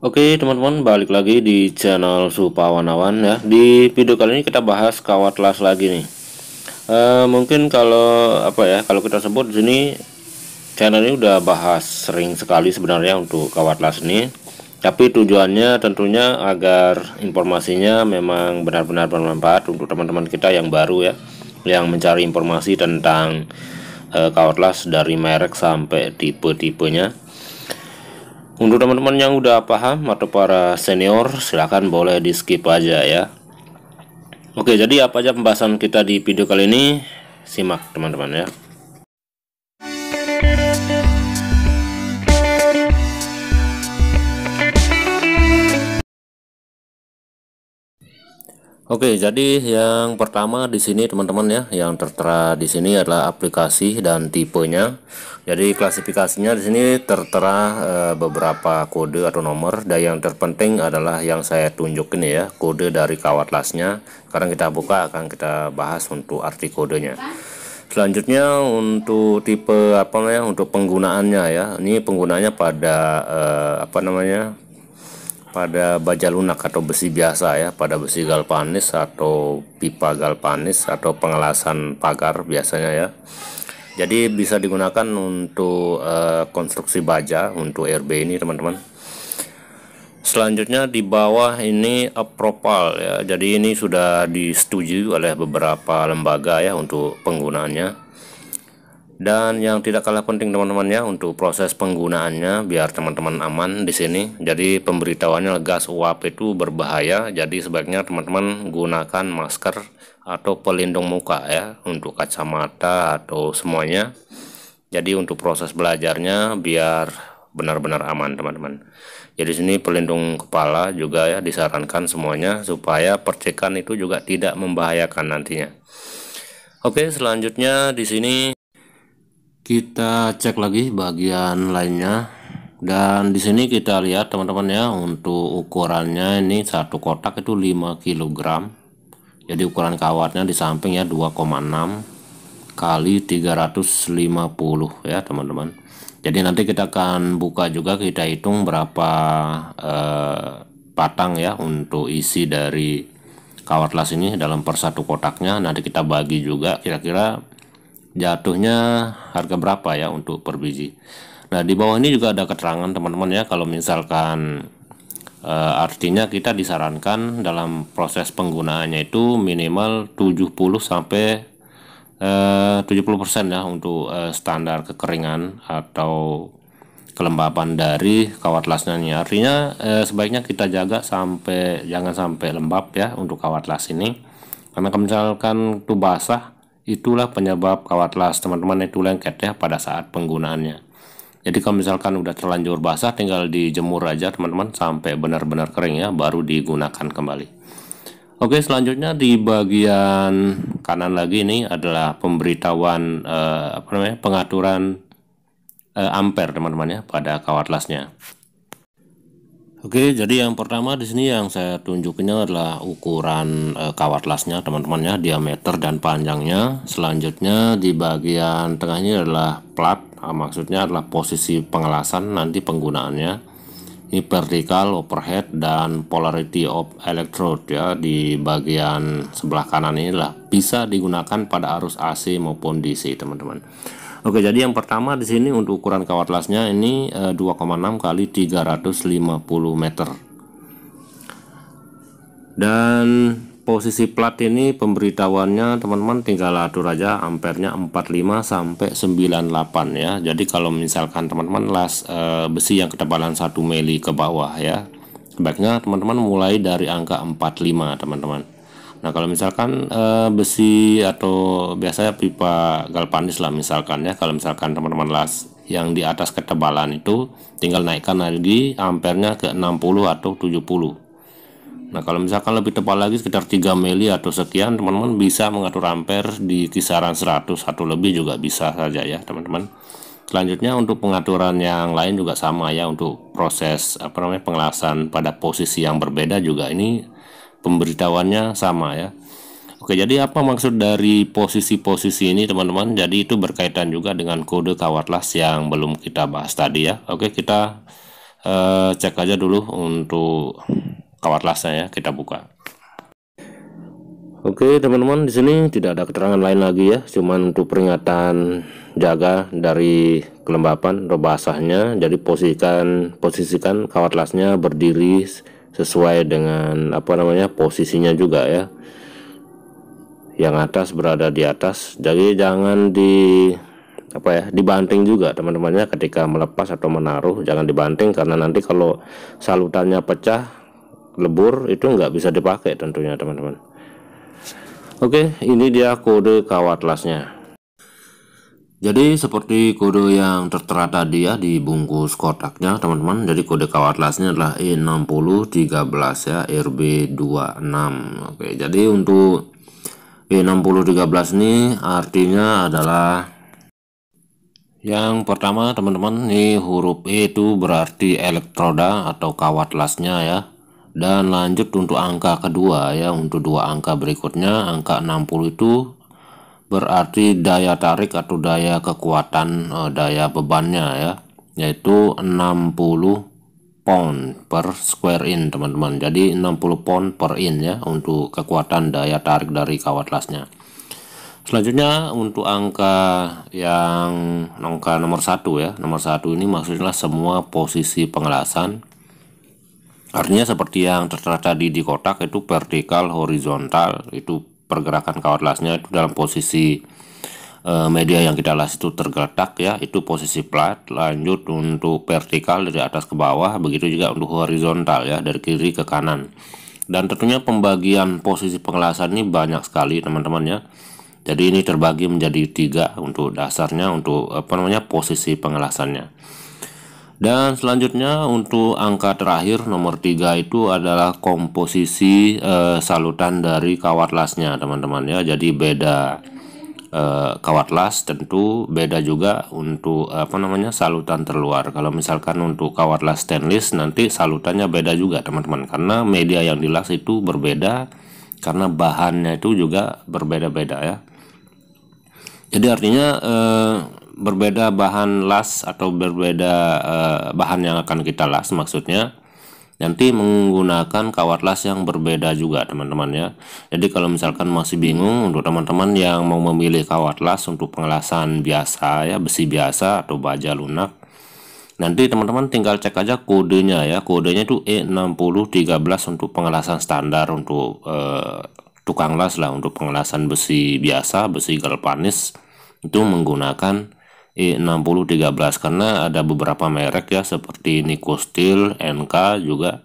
Oke teman-teman balik lagi di channel Supawanawan ya di video kali ini kita bahas kawat las lagi nih e, mungkin kalau apa ya kalau kita sebut di sini channel ini udah bahas sering sekali sebenarnya untuk kawat las ini tapi tujuannya tentunya agar informasinya memang benar-benar bermanfaat untuk teman-teman kita yang baru ya yang mencari informasi tentang e, kawat las dari merek sampai tipe-tipenya untuk teman-teman yang udah paham atau para senior silahkan boleh di skip aja ya Oke jadi apa aja pembahasan kita di video kali ini Simak teman-teman ya Oke, jadi yang pertama di sini teman-teman ya, yang tertera di sini adalah aplikasi dan tipenya. Jadi klasifikasinya di sini tertera e, beberapa kode atau nomor dan yang terpenting adalah yang saya tunjukin ya, kode dari kawat lasnya. Sekarang kita buka akan kita bahas untuk arti kodenya. Selanjutnya untuk tipe apa namanya untuk penggunaannya ya. Ini penggunanya pada e, apa namanya? pada baja lunak atau besi biasa ya pada besi galvanis atau pipa galvanis atau pengelasan pagar biasanya ya jadi bisa digunakan untuk uh, konstruksi baja untuk RB ini teman-teman selanjutnya di bawah ini approval ya jadi ini sudah disetujui oleh beberapa lembaga ya untuk penggunaannya dan yang tidak kalah penting teman teman ya untuk proses penggunaannya biar teman-teman aman di sini jadi pemberitahuannya gas uap itu berbahaya jadi sebaiknya teman-teman gunakan masker atau pelindung muka ya untuk kacamata atau semuanya jadi untuk proses belajarnya biar benar-benar aman teman-teman jadi sini pelindung kepala juga ya disarankan semuanya supaya percikan itu juga tidak membahayakan nantinya Oke, selanjutnya di sini kita cek lagi bagian lainnya dan di sini kita lihat teman-teman ya untuk ukurannya ini satu kotak itu 5 kg jadi ukuran kawatnya di samping ya 2,6 kali 350 ya teman-teman jadi nanti kita akan buka juga kita hitung berapa eh, patang ya untuk isi dari kawat las ini dalam per satu kotaknya nanti kita bagi juga kira-kira jatuhnya harga berapa ya untuk per biji. Nah, di bawah ini juga ada keterangan teman-teman ya kalau misalkan e, artinya kita disarankan dalam proses penggunaannya itu minimal 70 sampai e, eh, 70% ya untuk e, standar kekeringan atau kelembapan dari kawat lasnya ini. Artinya e, sebaiknya kita jaga sampai jangan sampai lembab ya untuk kawat las ini. Karena misalkan itu basah Itulah penyebab kawat las, teman-teman itu lengket ya pada saat penggunaannya. Jadi kalau misalkan udah terlanjur basah tinggal dijemur aja teman-teman sampai benar-benar kering ya baru digunakan kembali. Oke, selanjutnya di bagian kanan lagi ini adalah pemberitahuan eh, apa namanya? pengaturan eh, ampere teman-teman ya pada kawat lasnya. Oke, jadi yang pertama di sini yang saya tunjukinnya adalah ukuran e, kawat lasnya, teman teman ya, diameter dan panjangnya. Selanjutnya di bagian tengah ini adalah plat, eh, maksudnya adalah posisi pengelasan nanti penggunaannya. Ini vertikal, overhead dan polarity of electrode ya di bagian sebelah kanan inilah bisa digunakan pada arus AC maupun DC, teman-teman. Oke, jadi yang pertama di sini untuk ukuran kawat lasnya ini 2,6 eh, kali 350 meter. Dan posisi plat ini pemberitahuannya teman-teman tinggal atur aja ampernya 45 sampai 98 ya. Jadi kalau misalkan teman-teman las e, besi yang ketebalan 1 mili ke bawah ya. Sebaiknya teman-teman mulai dari angka 45 teman-teman. Nah kalau misalkan e, besi atau biasanya pipa galvanis lah misalkan ya kalau misalkan teman-teman las yang di atas ketebalan itu tinggal naikkan lagi ampernya ke 60 atau 70 Nah kalau misalkan lebih tebal lagi sekitar 3 mili atau sekian teman-teman bisa mengatur amper di kisaran 100 atau lebih juga bisa saja ya teman-teman Selanjutnya untuk pengaturan yang lain juga sama ya untuk proses apa namanya pengelasan pada posisi yang berbeda juga ini pemberitahuannya sama ya. Oke, jadi apa maksud dari posisi-posisi ini, teman-teman? Jadi itu berkaitan juga dengan kode kawat las yang belum kita bahas tadi ya. Oke, kita eh, cek aja dulu untuk kawat lasnya ya, kita buka. Oke, teman-teman, di sini tidak ada keterangan lain lagi ya, cuman untuk peringatan jaga dari kelembapan robasahnya. Jadi posisikan posisikan lasnya berdiri sesuai dengan apa namanya posisinya juga ya yang atas berada di atas jadi jangan di apa ya dibanting juga teman-temannya ketika melepas atau menaruh jangan dibanting karena nanti kalau salutannya pecah lebur itu nggak bisa dipakai tentunya teman-teman oke ini dia kode kawat lasnya jadi seperti kode yang tertera tadi ya di bungkus kotaknya teman-teman. Jadi kode kawat lasnya adalah E6013 ya e RB26. Oke, jadi untuk E6013 ini artinya adalah yang pertama teman-teman ini huruf E itu berarti elektroda atau kawat lasnya ya. Dan lanjut untuk angka kedua ya untuk dua angka berikutnya angka 60 itu berarti daya tarik atau daya kekuatan eh, daya bebannya ya yaitu 60 pound per square in teman-teman jadi 60 pound per in ya untuk kekuatan daya tarik dari kawat lasnya selanjutnya untuk angka yang angka nomor satu ya nomor satu ini maksudnya semua posisi pengelasan artinya seperti yang tertera tadi di kotak itu vertikal horizontal itu pergerakan kawat lasnya itu dalam posisi eh, media yang kita las itu tergeletak ya itu posisi plat lanjut untuk vertikal dari atas ke bawah begitu juga untuk horizontal ya dari kiri ke kanan dan tentunya pembagian posisi pengelasan ini banyak sekali teman-teman ya jadi ini terbagi menjadi tiga untuk dasarnya untuk apa namanya posisi pengelasannya dan selanjutnya untuk angka terakhir nomor 3 itu adalah komposisi eh, salutan dari kawat lasnya teman-teman ya. Jadi beda eh, kawat las tentu beda juga untuk apa namanya salutan terluar. Kalau misalkan untuk kawat las stainless nanti salutannya beda juga teman-teman karena media yang dilas itu berbeda karena bahannya itu juga berbeda-beda ya. Jadi artinya eh, berbeda bahan las atau berbeda uh, bahan yang akan kita las maksudnya nanti menggunakan kawat las yang berbeda juga teman-teman ya jadi kalau misalkan masih bingung untuk teman-teman yang mau memilih kawat las untuk pengelasan biasa ya besi biasa atau baja lunak nanti teman-teman tinggal cek aja kodenya ya kodenya itu E6013 untuk pengelasan standar untuk eh, tukang las lah untuk pengelasan besi biasa besi galvanis itu menggunakan 6013 karena ada beberapa merek ya seperti Nico Steel, NK juga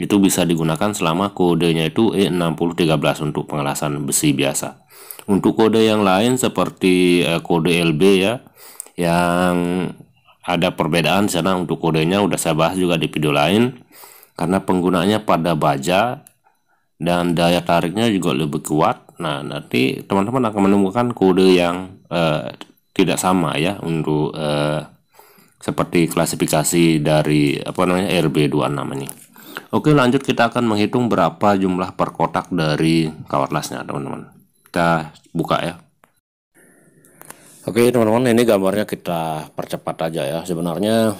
itu bisa digunakan selama kodenya itu E6013 untuk pengelasan besi biasa. Untuk kode yang lain seperti eh, kode LB ya yang ada perbedaan sana untuk kodenya udah saya bahas juga di video lain karena penggunanya pada baja dan daya tariknya juga lebih kuat. Nah, nanti teman-teman akan menemukan kode yang eh, tidak sama ya untuk eh, seperti klasifikasi dari apa namanya RB26 ini. Oke, lanjut kita akan menghitung berapa jumlah per kotak dari kawat lasnya, teman-teman. Kita buka ya. Oke, teman-teman, ini gambarnya kita percepat aja ya. Sebenarnya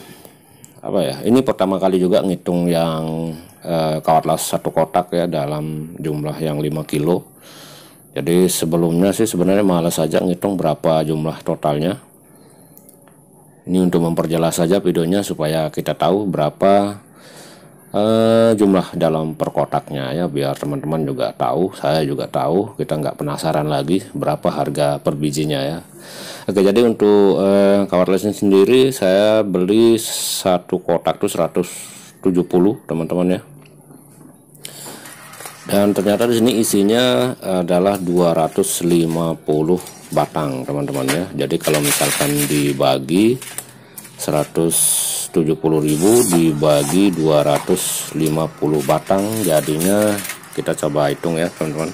apa ya? Ini pertama kali juga ngitung yang eh, las satu kotak ya dalam jumlah yang 5 kilo jadi sebelumnya sih sebenarnya malas saja ngitung berapa jumlah totalnya ini untuk memperjelas saja videonya supaya kita tahu berapa eh, jumlah dalam per kotaknya ya biar teman-teman juga tahu saya juga tahu kita nggak penasaran lagi berapa harga per bijinya ya Oke jadi untuk eh, sendiri saya beli satu kotak tuh 170 teman-teman ya dan ternyata di sini isinya adalah 250 batang teman-teman ya jadi kalau misalkan dibagi 170.000 dibagi 250 batang jadinya kita coba hitung ya teman-teman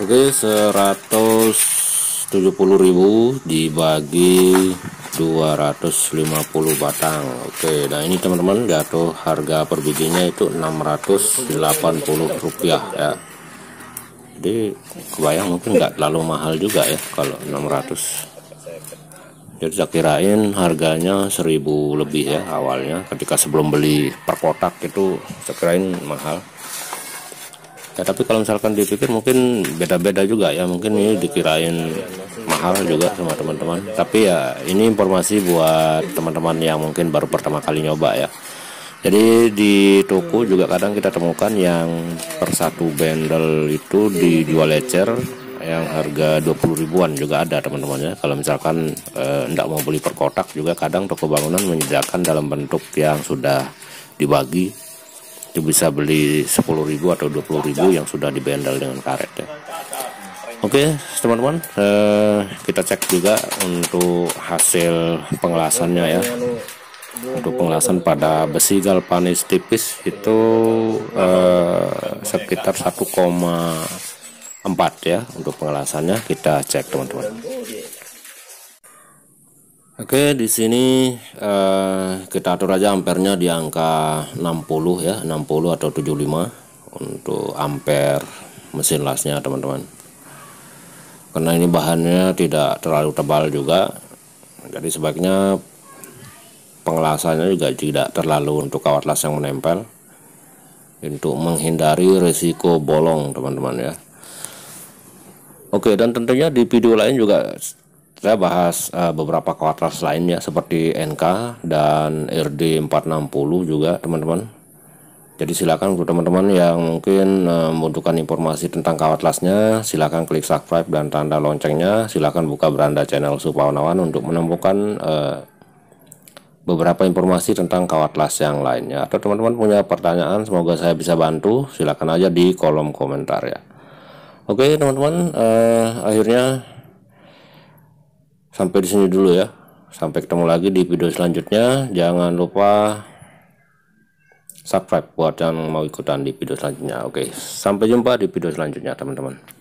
oke 170.000 dibagi 250 batang Oke nah ini teman-teman jatuh harga per bijinya itu 680 rupiah ya jadi kebayang mungkin nggak terlalu mahal juga ya kalau 600 jadi saya kirain harganya 1000 lebih ya awalnya ketika sebelum beli per kotak itu saya kirain mahal ya tapi kalau misalkan dipikir mungkin beda-beda juga ya mungkin ini dikirain mahal juga sama teman-teman tapi ya ini informasi buat teman-teman yang mungkin baru pertama kali nyoba ya jadi di toko juga kadang kita temukan yang per satu bendel itu dijual lecer yang harga 20 ribuan juga ada teman-teman ya kalau misalkan tidak eh, mau beli per kotak juga kadang toko bangunan menyediakan dalam bentuk yang sudah dibagi itu bisa beli 10 ribu atau 20 ribu yang sudah dibendel dengan karet ya Oke okay, teman-teman uh, kita cek juga untuk hasil pengelasannya ya untuk pengelasan pada besi galvanis tipis itu uh, sekitar 1,4 ya untuk pengelasannya kita cek teman-teman Oke okay, di sini uh, kita atur aja ampernya di angka 60 ya 60 atau 75 untuk ampere mesin lasnya teman-teman karena ini bahannya tidak terlalu tebal juga jadi sebaiknya pengelasannya juga tidak terlalu untuk kawat las yang menempel untuk menghindari resiko bolong teman-teman ya Oke dan tentunya di video lain juga saya bahas uh, beberapa kawat las lainnya seperti NK dan RD460 juga teman-teman jadi silakan untuk teman-teman yang mungkin eh, membutuhkan informasi tentang kawat lasnya, silakan klik subscribe dan tanda loncengnya. Silakan buka beranda channel Supawanawan untuk menemukan uh, beberapa informasi tentang kawat las yang lainnya. Atau teman-teman punya pertanyaan, semoga saya bisa bantu. Silakan aja di kolom komentar ya. Oke teman-teman, uh, akhirnya sampai di sini dulu ya. Sampai ketemu lagi di video selanjutnya. Jangan lupa subscribe buat yang mau ikutan di video selanjutnya oke sampai jumpa di video selanjutnya teman-teman